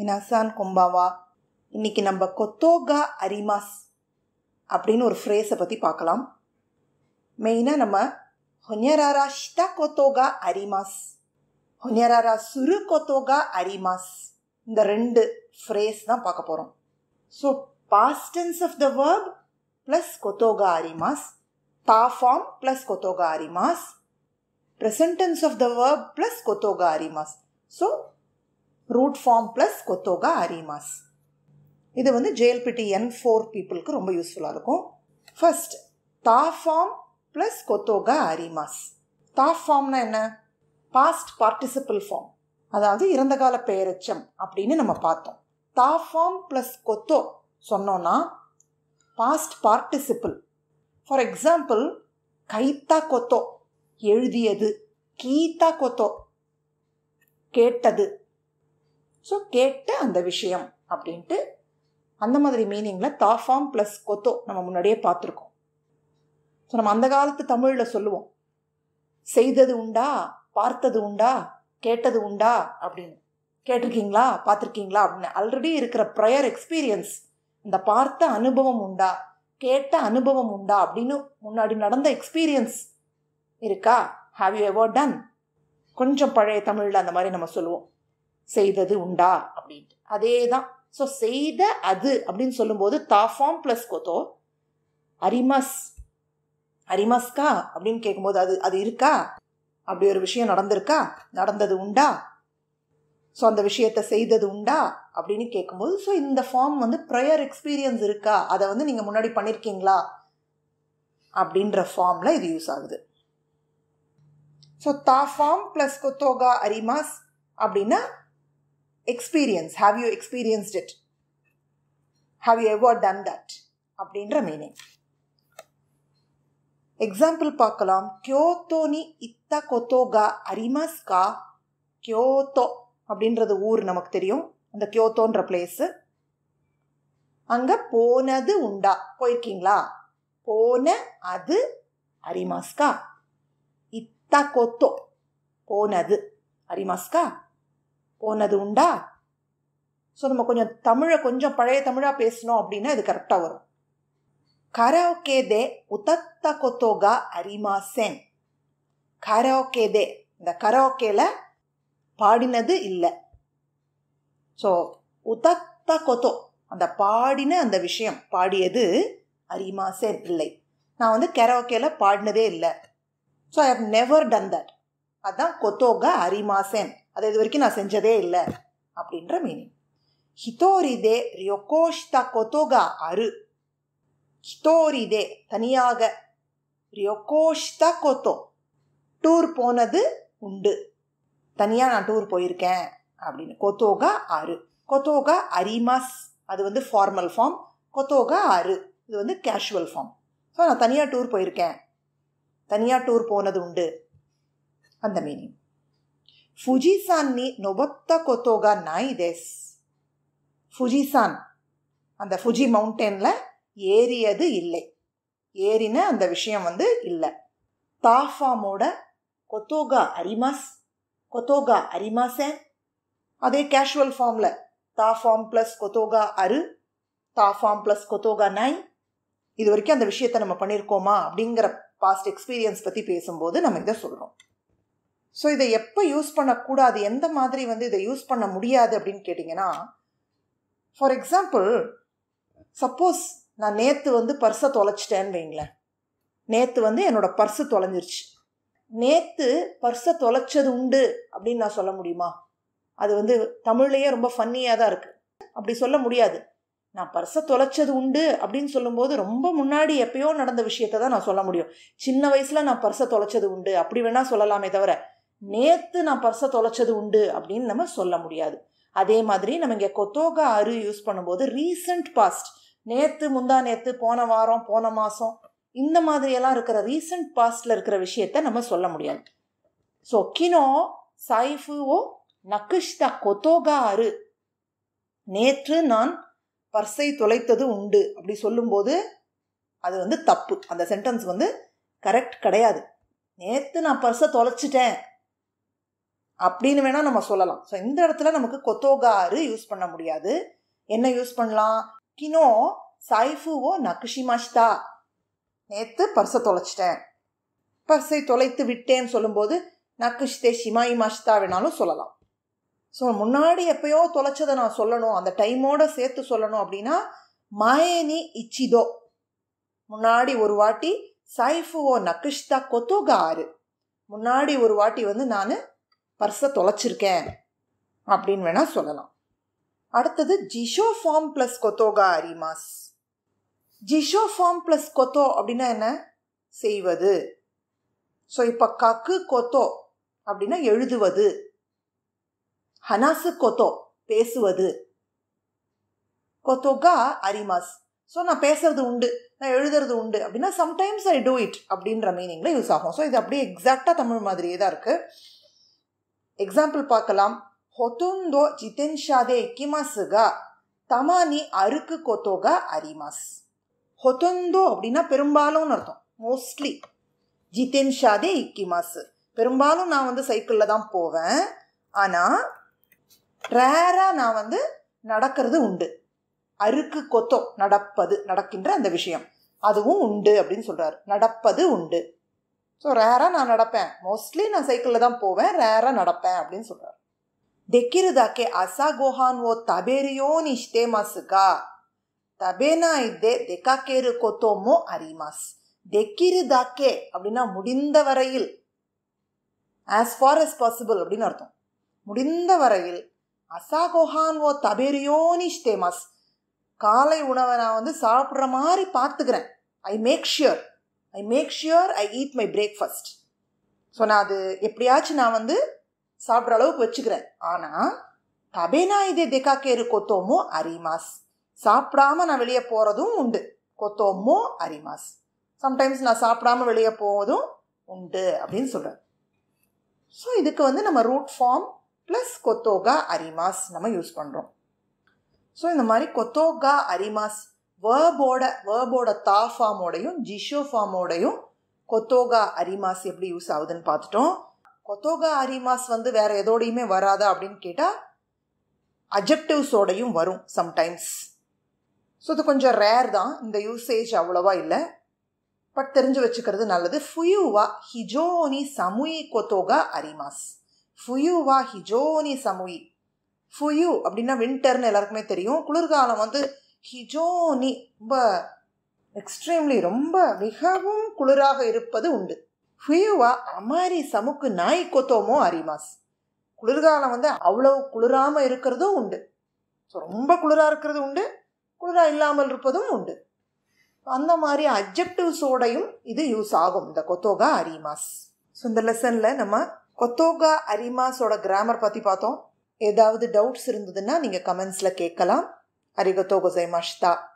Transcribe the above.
மினசான் கொம்பாவா இன்னைக்கு நம்ம கொத்தோகா அரிமாஸ் அப்படின்னு ஒரு ஃப்ரேஸை பற்றி பார்க்கலாம் மெயினாக நம்ம ஹொன்யராரா ஷிதா கொத்தோகா அரிமாஸ் ஹொன்யராரா சுரு கொத்தோகா அரிமாஸ் இந்த ரெண்டு ஃப்ரேஸ் தான் பார்க்க போகிறோம் so past tense of the verb plus கொத்தோகா அரிமாஸ் தா ஃபார்ம் ப்ளஸ் கொத்தோகா அரிமாஸ் present tense of the verb plus கொத்தோகா அரிமாஸ் ஸோ ரூட் ஃபார்ம் ப்ளஸ் கொத்தோகா அரிமாஸ் இது வந்து ஜேஎல்பிடி என் ஃபோர் பீப்புளுக்கு ரொம்ப யூஸ்ஃபுல்லாக இருக்கும் ஃபர்ஸ்ட் தா ஃபார்ம் ப்ளஸ் கொத்தோகா அரிமாஸ் தா ஃபார்ம்னா என்ன பாஸ்ட் பார்ட்டிசிபிள் ஃபார்ம் அதாவது இறந்தகால பெயரச்சம் அப்படின்னு நம்ம பார்த்தோம் தா ஃபார்ம் ப்ளஸ் கொத்தோ சொன்னோன்னா பாஸ்ட் பார்ட்டிசிபிள் ஃபார் எக்ஸாம்பிள் கைத்தா கொத்தோ எழுதியது கீத்தா கொத்தோ கேட்டது ஸோ கேட்ட அந்த விஷயம் அப்படின்ட்டு அந்த மாதிரி மீனிங்கில் தாஃபாம் ப்ளஸ் கொத்தோ நம்ம முன்னாடியே பார்த்துருக்கோம் ஸோ நம்ம அந்த காலத்து தமிழில் சொல்லுவோம் செய்தது உண்டா பார்த்தது உண்டா கேட்டது உண்டா அப்படின்னு கேட்டிருக்கீங்களா பார்த்துருக்கீங்களா அப்படின்னு ஆல்ரெடி இருக்கிற ப்ரையர் எக்ஸ்பீரியன்ஸ் இந்த பார்த்த அனுபவம் உண்டா கேட்ட அனுபவம் உண்டா அப்படின்னு முன்னாடி நடந்த எக்ஸ்பீரியன்ஸ் இருக்கா ஹாவ் யூ எவர் டன் கொஞ்சம் பழைய தமிழில் அந்த மாதிரி நம்ம சொல்லுவோம் செய்தது உண்டா அப்படின்ட்டு அதே தான் ஸோ செய்த அது அப்படின்னு சொல்லும்போது தாஃபாம் ப்ளஸ் கொத்தோ அரிமஸ் அரிமஸ்கா அப்படின்னு கேட்கும்போது அது அது இருக்கா அப்படி ஒரு விஷயம் நடந்திருக்கா நடந்தது உண்டா ஸோ அந்த விஷயத்தை செய்தது உண்டா அப்படின்னு கேட்கும்போது ஸோ இந்த ஃபார்ம் வந்து ப்ரையர் எக்ஸ்பீரியன்ஸ் இருக்கா அதை வந்து நீங்கள் முன்னாடி பண்ணியிருக்கீங்களா அப்படின்ற ஃபார்மில் இது யூஸ் ஆகுது ஸோ தா ஃபார்ம் ப்ளஸ் கொத்தோகா அரிமாஸ் அப்படின்னா experience have you experienced it have you ever done that அப்படின்ற மீனிங் எக்ஸாம்பிள் பார்க்கலாம் கியோத்தோனி இத்த கொத்தோகா அரிமாஸ்கா கியோத்தோ அப்படின்றது ஊர் நமக்கு தெரியும் அந்த கியோத்தோன்ற பிளேஸு அங்கே போனது உண்டா போயிருக்கீங்களா போன அது அரிமாஸ்கா இத்தா கொத்தோ போனது அரிமாஸ்கா போனது உண்டா ஸோ நம்ம கொஞ்சம் தமிழை கொஞ்சம் பழைய தமிழாக பேசணும் அப்படின்னா இது கரெக்டாக வரும் கரோக்கே உதத்த கொத்தோகா அரிமாசேன் கரோக்கே தே இந்த கரோக்கேல பாடினது இல்லை ஸோ உதத்த கொத்தோ அந்த பாடின அந்த விஷயம் பாடியது அரிமாசேன் இல்லை நான் வந்து கெரோக்கேல பாடினதே இல்லை so I have never done that அதுதான் கொத்தோகா அரிமாசேன் அது இது வரைக்கும் நான் செஞ்சதே இல்லை அப்படின்ற மீனிங் ஹிதோரிதே ரியோகோஷ்தா கொத்தோகா அரு ஹிதோரிதே தனியாக ரியோகோஷ்தா கொத்தோ டூர் போனது உண்டு தனியாக நான் டூர் போயிருக்கேன் அப்படின்னு கொத்தோகா ஆறு கொத்தோகா அரிமாஸ் அது வந்து ஃபார்மல் ஃபார்ம் கொத்தோகா ஆறு இது வந்து கேஷுவல் ஃபார்ம் ஸோ நான் தனியாக டூர் போயிருக்கேன் தனியாக டூர் போனது உண்டு அந்த மீனிங் ஃபுஜிசான் நீ கொத்தோகா நாய் தேஸ் ஃபுஜிசான் அந்த ஃபுஜி மவுண்டனில் ஏறியது இல்லை ஏறின அந்த விஷயம் வந்து இல்லை தாஃபாமோட கொத்தோகா அரிமாஸ் கொத்தோகா அரிமாசேன் அதே கேஷுவல் ஃபார்மில் தா ஃபார்ம் ப்ளஸ் கொத்தோகா அரு தா ஃபார்ம் ப்ளஸ் கொத்தோகா நை இது வரைக்கும் அந்த விஷயத்தை நம்ம பண்ணியிருக்கோமா அப்படிங்கிற பாஸ்ட் எக்ஸ்பீரியன்ஸ் பற்றி பேசும்போது நம்ம இதை சொல்கிறோம் ஸோ இதை எப்போ யூஸ் பண்ணக்கூடாது எந்த மாதிரி வந்து இதை யூஸ் பண்ண முடியாது அப்படின்னு கேட்டிங்கன்னா ஃபார் எக்ஸாம்பிள் சப்போஸ் நான் நேற்று வந்து பர்ஸை தொலைச்சிட்டேன்னு வைங்களேன் நேற்று வந்து என்னோடய பர்ஸு தொலைஞ்சிருச்சு நேற்று பர்ஸை தொலைச்சது உண்டு அப்படின்னு நான் சொல்ல முடியுமா அது வந்து தமிழ்லேயே ரொம்ப ஃபன்னியாக தான் இருக்குது அப்படி சொல்ல முடியாது நான் பர்ஸை தொலைச்சது உண்டு அப்படின்னு சொல்லும்போது ரொம்ப முன்னாடி எப்பயோ நடந்த விஷயத்த தான் நான் சொல்ல முடியும் சின்ன வயசில் நான் பர்ஸை தொலைச்சது உண்டு அப்படி வேணால் சொல்லலாமே தவிர நேற்று நான் பர்ஸை தொலைச்சது உண்டு அப்படின்னு நம்ம சொல்ல முடியாது அதே மாதிரி நம்ம இங்கே கொத்தோகா அரு யூஸ் பண்ணும்போது ரீசன்ட் பாஸ்ட் நேற்று முந்தா நேற்று போன வாரம் போன மாதம் இந்த மாதிரியெல்லாம் இருக்கிற ரீசன்ட் பாஸ்டில் இருக்கிற விஷயத்த நம்ம சொல்ல முடியாது ஸோ கினோ சைஃபு ஓ நக்குஷ்தா கொத்தோகா அரு நேற்று நான் பர்ஸை தொலைத்தது உண்டு அப்படி சொல்லும்போது அது வந்து தப்பு அந்த சென்டென்ஸ் வந்து கரெக்ட் கிடையாது நேற்று நான் பர்ஸை தொலைச்சிட்டேன் அப்படின்னு வேணால் நம்ம சொல்லலாம் ஸோ இந்த இடத்துல நமக்கு கொத்தோகாரு யூஸ் பண்ண முடியாது என்ன யூஸ் பண்ணலாம் கினோ சைஃபுவோ நக்குஷிமாஷ்தா நேற்று பர்சை தொலைச்சிட்டேன் பர்சை தொலைத்து விட்டேன்னு சொல்லும்போது நக்குஷ்தே ஷிமாயி மாஷ்தா வேணாலும் சொல்லலாம் ஸோ முன்னாடி எப்பயோ தொலைச்சதை நான் சொல்லணும் அந்த டைமோட சேர்த்து சொல்லணும் அப்படின்னா மாயேனி இச்சிதோ முன்னாடி ஒரு வாட்டி சைஃபுவோ நக்குஷ்தா கொத்தோகாரு முன்னாடி ஒரு வாட்டி வந்து நான் பர்ஸை தொலைச்சிருக்கேன் அப்படின்னு வேணால் சொல்லலாம் அடுத்தது ஜிஷோ ஃபார்ம் ப்ளஸ் கொத்தோகா அரிமாஸ் ஜிஷோ ஃபார்ம் ப்ளஸ் கொத்தோ அப்படின்னா என்ன செய்வது ஸோ இப்போ கக்கு கொத்தோ அப்படின்னா எழுதுவது ஹனாசு கொத்தோ பேசுவது கொத்தோகா அரிமாஸ் ஸோ நான் பேசுறது உண்டு நான் எழுதுறது உண்டு அப்படின்னா சம்டைம்ஸ் ஐ டூ இட் அப்படின்ற மீனிங்கில் யூஸ் ஆகும் ஸோ இது அப்படியே எக்ஸாக்டாக தமிழ் மாதிரியே தான் இருக்குது எக்ஸாம்பிள் பார்க்கலாம் ஹொத்துந்தோ ஜிதென்ஷாதே கிமாசுகா தமானி அருக்கு கொத்தோகா அரிமாஸ் ஹொத்தொந்தோ அப்படின்னா பெரும்பாலும்னு அர்த்தம் மோஸ்ட்லி ஜிதென்ஷாதே இக்கிமாசு பெரும்பாலும் நான் வந்து சைக்கிளில் தான் போவேன் ஆனால் ரேராக நான் வந்து நடக்கிறது உண்டு அருக்கு கொத்தோ நடப்பது நடக்கின்ற அந்த விஷயம் அதுவும் உண்டு அப்படின்னு சொல்கிறார் நடப்பது உண்டு ஸோ ரேராக நான் நடப்பேன் மோஸ்ட்லி நான் சைக்கிளில் தான் போவேன் ரேராக நடப்பேன் அப்படின்னு சொல்கிறார் தெக்கிருதாக்கே அசா கோஹான் ஓ தபேரியோ நிஷ்டே மாசுக்கா தபேனா இதே தெக்காக்கேரு கொத்தோமோ அரிமாஸ் தெக்கிருதாக்கே அப்படின்னா முடிந்த வரையில் ஆஸ் ஃபார் அஸ் பாசிபிள் அப்படின்னு அர்த்தம் முடிந்த வரையில் அசா கோஹான் ஓ நிஷ்டே மாஸ் காலை உணவை நான் வந்து சாப்பிட்ற மாதிரி பார்த்துக்கிறேன் I make sure I make sure I eat my breakfast so நான் அது எப்படியாச்சும் நான் வந்து சாப்பிட்ற அளவுக்கு வச்சுக்கிறேன் ஆனால் தபேனா இதே கேரு கொத்தோமோ அரிமாஸ் சாப்பிடாம நான் வெளியே போகிறதும் உண்டு கொத்தோமோ அரிமாஸ் சம்டைம்ஸ் நான் சாப்பிடாம வெளியே போவதும் உண்டு அப்படின்னு சொல்கிறேன் ஸோ இதுக்கு வந்து நம்ம ரூட் ஃபார்ம் ப்ளஸ் கொத்தோகா அரிமாஸ் நம்ம யூஸ் பண்ணுறோம் ஸோ இந்த மாதிரி கொத்தோகா அரிமாஸ் வேர்போட வேர்போட தா ஃபார்மோடையும் ஜிஷோ ஃபார்மோடையும் கொத்தோகா அரிமாஸ் எப்படி யூஸ் ஆகுதுன்னு பார்த்துட்டோம் கொத்தோகா அரிமாஸ் வந்து வேறு எதோடையுமே வராதா அப்படின்னு கேட்டால் அஜெக்டிவ்ஸோடையும் வரும் சம்டைம்ஸ் ஸோ இது கொஞ்சம் ரேர் தான் இந்த யூசேஜ் அவ்வளோவா இல்லை பட் தெரிஞ்சு வச்சுக்கிறது நல்லது ஃபுயுவா ஹிஜோனி சமுயி கொத்தோகா அரிமாஸ் ஃபுயுவா ஹிஜோனி சமுயி ஃபுயு அப்படின்னா வின்டர்னு எல்லாருக்குமே தெரியும் குளிர்காலம் வந்து ஹிஜோனி ரொம்ப எக்ஸ்ட்ரீம்லி ரொம்ப மிகவும் குளிராக இருப்பது உண்டு ஹுயுவா அமாரி சமுக்கு நாய் கொத்தோமோ அரிமாஸ் குளிர்காலம் வந்து அவ்வளோ குளிராமல் இருக்கிறதும் உண்டு ஸோ ரொம்ப குளிராக இருக்கிறது உண்டு குளிராக இல்லாமல் இருப்பதும் உண்டு அந்த மாதிரி அப்ஜெக்டிவ்ஸோடையும் இது யூஸ் ஆகும் இந்த கொத்தோகா அரிமாஸ் ஸோ இந்த லெசனில் நம்ம கொத்தோகா அரிமாஸோட கிராமர் பற்றி பார்த்தோம் ஏதாவது டவுட்ஸ் இருந்ததுன்னா நீங்கள் கமெண்ட்ஸில் கேட்கலாம் ありがとうございました。